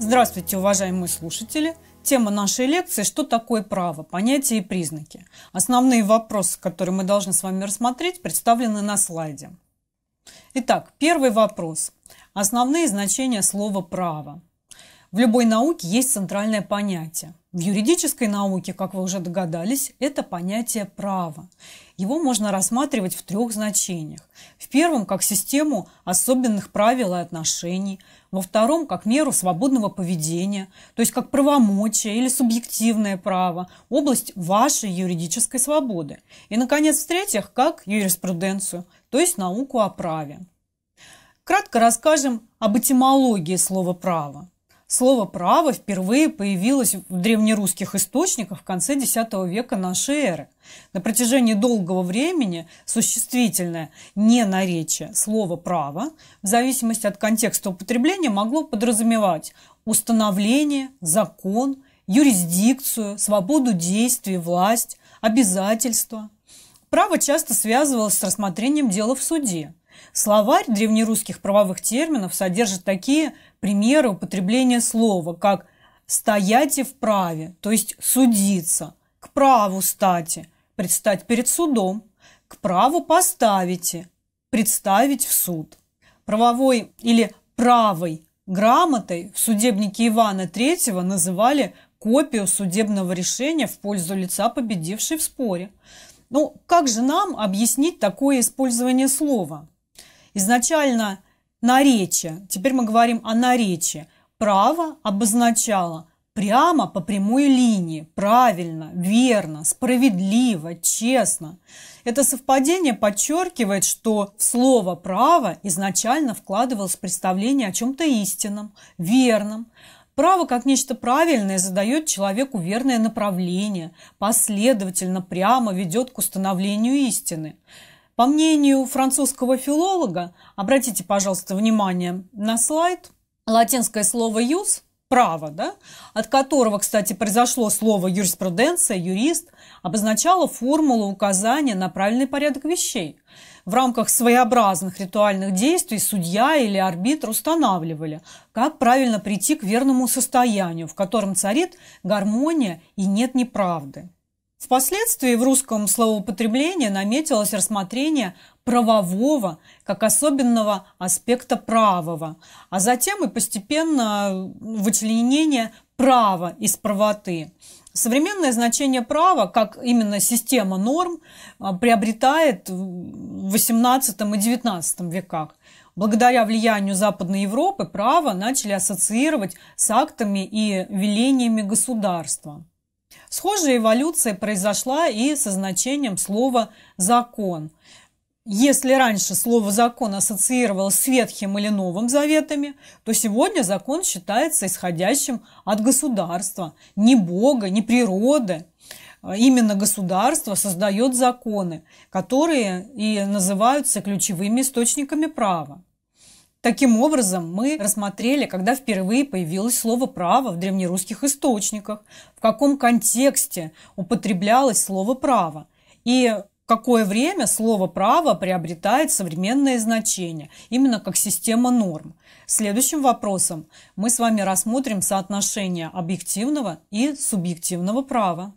Здравствуйте, уважаемые слушатели! Тема нашей лекции «Что такое право? Понятия и признаки». Основные вопросы, которые мы должны с вами рассмотреть, представлены на слайде. Итак, первый вопрос. Основные значения слова «право». В любой науке есть центральное понятие. В юридической науке, как вы уже догадались, это понятие права. Его можно рассматривать в трех значениях. В первом – как систему особенных правил и отношений, во втором – как меру свободного поведения, то есть как правомочие или субъективное право, область вашей юридической свободы. И, наконец, в-третьих, как юриспруденцию, то есть науку о праве. Кратко расскажем об этимологии слова «право». Слово «право» впервые появилось в древнерусских источниках в конце X века нашей эры. На протяжении долгого времени существительное не наречие слово «право» в зависимости от контекста употребления могло подразумевать установление, закон, юрисдикцию, свободу действий, власть, обязательства. Право часто связывалось с рассмотрением дела в суде – Словарь древнерусских правовых терминов содержит такие примеры употребления слова, как «стоять и в праве», то есть «судиться», «к праву стати», «предстать перед судом», «к праву поставите», «представить в суд». Правовой или правой грамотой в судебнике Ивана III называли копию судебного решения в пользу лица, победившей в споре. Ну, как же нам объяснить такое использование слова? Изначально наречие, теперь мы говорим о наречии, право обозначало прямо по прямой линии, правильно, верно, справедливо, честно. Это совпадение подчеркивает, что в слово «право» изначально вкладывалось представление о чем-то истинном, верном. Право как нечто правильное задает человеку верное направление, последовательно, прямо ведет к установлению истины. По мнению французского филолога, обратите, пожалуйста, внимание на слайд, латинское слово «use» – право, да, от которого, кстати, произошло слово «юриспруденция», «юрист», обозначало формулу указания на правильный порядок вещей. В рамках своеобразных ритуальных действий судья или арбитр устанавливали, как правильно прийти к верному состоянию, в котором царит гармония и нет неправды. Впоследствии в русском словоупотреблении наметилось рассмотрение правового как особенного аспекта правого, а затем и постепенно вычленение права из правоты. Современное значение права, как именно система норм, а, приобретает в XVIII и XIX веках. Благодаря влиянию Западной Европы право начали ассоциировать с актами и велениями государства. Схожая эволюция произошла и со значением слова «закон». Если раньше слово «закон» ассоциировалось с Ветхим или Новым Заветами, то сегодня закон считается исходящим от государства, не Бога, не природы. Именно государство создает законы, которые и называются ключевыми источниками права. Таким образом, мы рассмотрели, когда впервые появилось слово «право» в древнерусских источниках, в каком контексте употреблялось слово «право» и в какое время слово «право» приобретает современное значение, именно как система норм. Следующим вопросом мы с вами рассмотрим соотношение объективного и субъективного права.